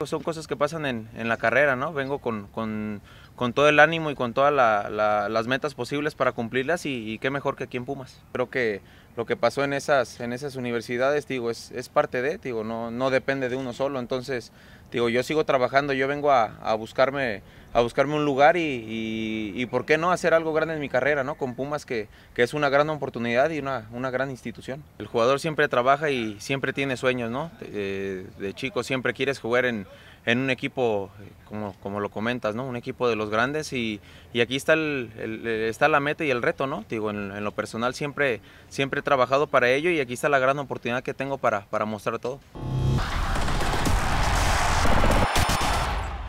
Pues son cosas que pasan en, la carrera, ¿no? Vengo con con todo el ánimo y con todas las metas posibles para cumplirlas y, qué mejor que aquí en Pumas. Creo que lo que pasó en esas, en esas universidades, digo, es, parte de, digo, no, no depende de uno solo. Entonces, digo, yo sigo trabajando, yo vengo a, buscarme, a buscarme un lugar y, por qué no hacer algo grande en mi carrera, ¿no? Con Pumas, que, es una gran oportunidad y una, gran institución. El jugador siempre trabaja y siempre tiene sueños, ¿no? Eh, de chico siempre quieres jugar en en un equipo, eh, como, lo comentas, ¿no? Un equipo de los grandes y, aquí está, el, está la meta y el reto, ¿no? Digo, en, lo personal siempre, siempre he trabajado para ello y aquí está la gran oportunidad que tengo para, para mostrar todo.